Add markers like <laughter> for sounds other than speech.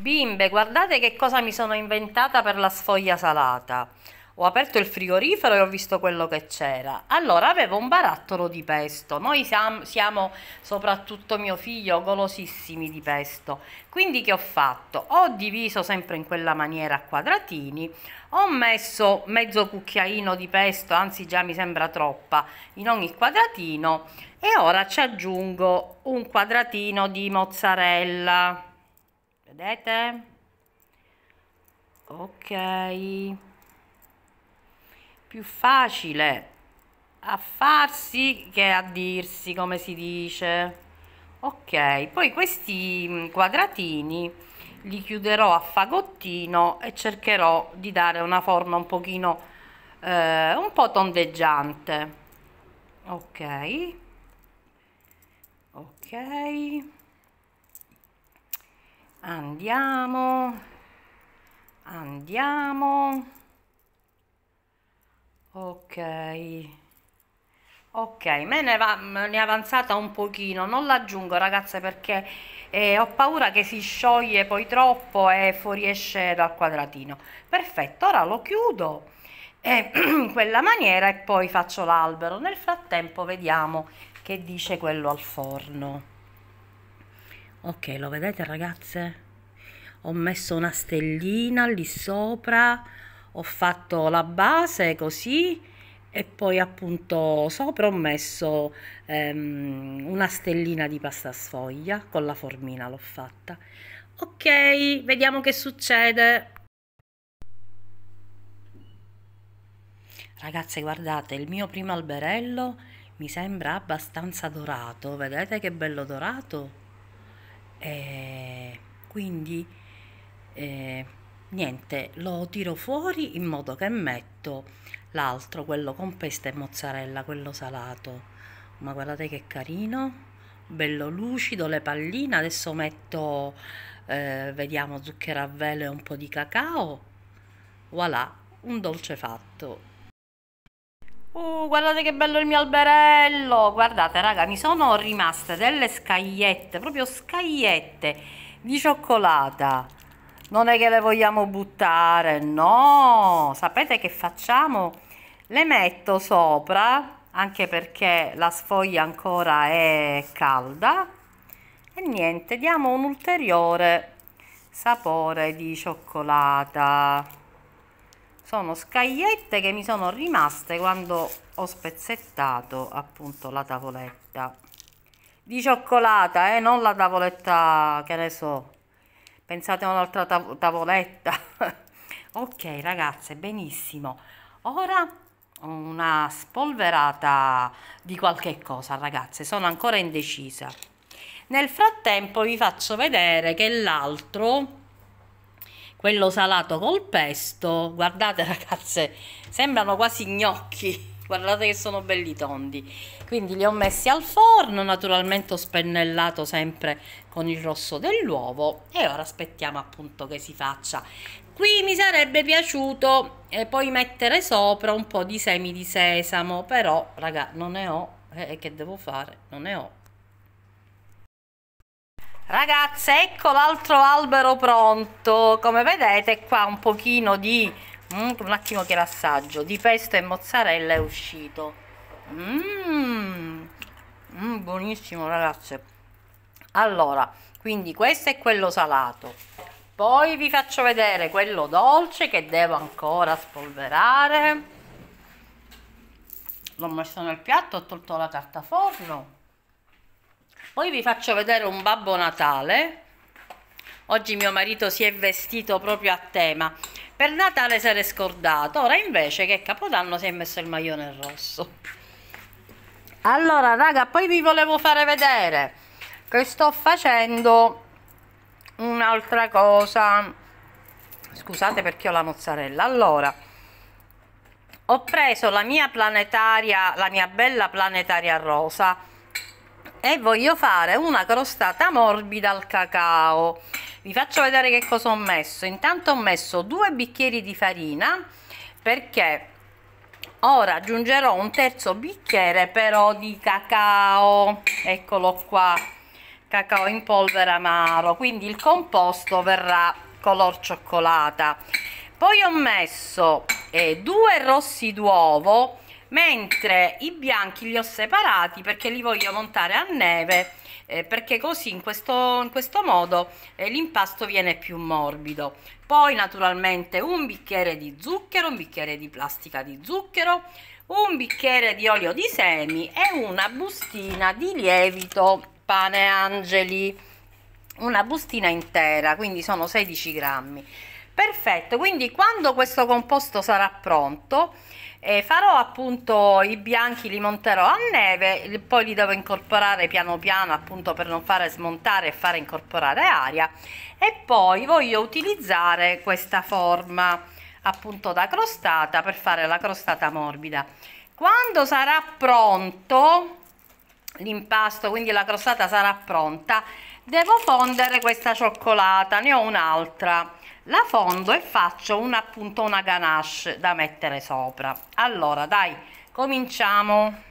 Bimbe, guardate che cosa mi sono inventata per la sfoglia salata. Ho aperto il frigorifero e ho visto quello che c'era. Allora avevo un barattolo di pesto. Noi siamo, siamo, soprattutto mio figlio, golosissimi di pesto. Quindi che ho fatto? Ho diviso sempre in quella maniera a quadratini. Ho messo mezzo cucchiaino di pesto, anzi già mi sembra troppa, in ogni quadratino. E ora ci aggiungo un quadratino di mozzarella vedete ok più facile a farsi che a dirsi come si dice ok poi questi mm, quadratini li chiuderò a fagottino e cercherò di dare una forma un pochino eh, un po' tondeggiante ok ok andiamo, andiamo, ok, ok, me ne, va, me ne è avanzata un pochino, non l'aggiungo ragazze perché eh, ho paura che si scioglie poi troppo e fuoriesce dal quadratino, perfetto, ora lo chiudo eh, <clears throat> in quella maniera e poi faccio l'albero, nel frattempo vediamo che dice quello al forno ok lo vedete ragazze ho messo una stellina lì sopra ho fatto la base così e poi appunto sopra ho messo ehm, una stellina di pasta sfoglia con la formina l'ho fatta ok vediamo che succede ragazze guardate il mio primo alberello mi sembra abbastanza dorato vedete che bello dorato eh, quindi eh, niente, lo tiro fuori in modo che metto l'altro, quello con pesta e mozzarella, quello salato. Ma guardate che carino, bello lucido, le palline. Adesso metto, eh, vediamo, zucchero a velo e un po' di cacao. Voilà, un dolce fatto. Uh, guardate che bello il mio alberello! Guardate, raga, mi sono rimaste delle scagliette, proprio scagliette di cioccolata. Non è che le vogliamo buttare, no! Sapete che facciamo? Le metto sopra, anche perché la sfoglia ancora è calda. E niente, diamo un ulteriore sapore di cioccolata sono scagliette che mi sono rimaste quando ho spezzettato appunto la tavoletta di cioccolata eh? non la tavoletta che ne so pensate a un'altra tav tavoletta <laughs> ok ragazze benissimo ora una spolverata di qualche cosa ragazze sono ancora indecisa nel frattempo vi faccio vedere che l'altro quello salato col pesto. Guardate ragazze, sembrano quasi gnocchi. Guardate che sono belli tondi. Quindi li ho messi al forno, naturalmente ho spennellato sempre con il rosso dell'uovo e ora aspettiamo appunto che si faccia. Qui mi sarebbe piaciuto eh, poi mettere sopra un po' di semi di sesamo, però raga non ne ho eh, e eh, che devo fare? Non ne ho ragazze ecco l'altro albero pronto come vedete qua un pochino di mm, un attimo che l'assaggio di pesto e mozzarella è uscito Mmm. mm, buonissimo ragazze allora quindi questo è quello salato poi vi faccio vedere quello dolce che devo ancora spolverare l'ho messo nel piatto ho tolto la carta forno poi vi faccio vedere un Babbo Natale. Oggi mio marito si è vestito proprio a tema. Per Natale se l'è scordato, ora invece che Capodanno si è messo il maglione rosso. Allora raga, poi vi volevo fare vedere che sto facendo un'altra cosa. Scusate perché ho la mozzarella. Allora, ho preso la mia planetaria, la mia bella planetaria rosa e voglio fare una crostata morbida al cacao vi faccio vedere che cosa ho messo intanto ho messo due bicchieri di farina perché ora aggiungerò un terzo bicchiere però di cacao eccolo qua cacao in polvere amaro quindi il composto verrà color cioccolata poi ho messo eh, due rossi d'uovo mentre i bianchi li ho separati perché li voglio montare a neve eh, perché così in questo, in questo modo eh, l'impasto viene più morbido poi naturalmente un bicchiere di zucchero un bicchiere di plastica di zucchero un bicchiere di olio di semi e una bustina di lievito pane angeli una bustina intera quindi sono 16 grammi Perfetto, quindi quando questo composto sarà pronto eh, farò appunto i bianchi, li monterò a neve, poi li devo incorporare piano piano appunto per non fare smontare e fare incorporare aria e poi voglio utilizzare questa forma appunto da crostata per fare la crostata morbida. Quando sarà pronto l'impasto, quindi la crostata sarà pronta, devo fondere questa cioccolata, ne ho un'altra la fondo e faccio un, appunto una ganache da mettere sopra allora dai cominciamo